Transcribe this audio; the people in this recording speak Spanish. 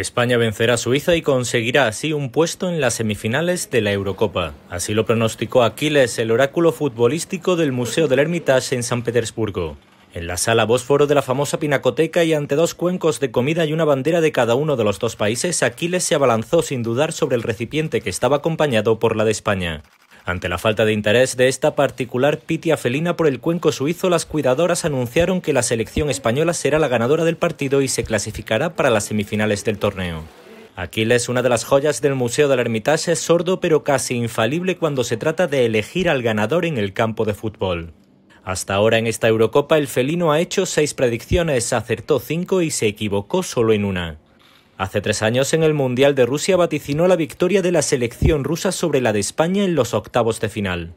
España vencerá a Suiza y conseguirá así un puesto en las semifinales de la Eurocopa. Así lo pronosticó Aquiles, el oráculo futbolístico del Museo del Hermitage en San Petersburgo. En la sala Bósforo de la famosa Pinacoteca y ante dos cuencos de comida y una bandera de cada uno de los dos países, Aquiles se abalanzó sin dudar sobre el recipiente que estaba acompañado por la de España. Ante la falta de interés de esta particular pitia felina por el cuenco suizo, las cuidadoras anunciaron que la selección española será la ganadora del partido y se clasificará para las semifinales del torneo. Aquiles, una de las joyas del Museo del Hermitage, es sordo pero casi infalible cuando se trata de elegir al ganador en el campo de fútbol. Hasta ahora en esta Eurocopa el felino ha hecho seis predicciones, acertó cinco y se equivocó solo en una. Hace tres años en el Mundial de Rusia vaticinó la victoria de la selección rusa sobre la de España en los octavos de final.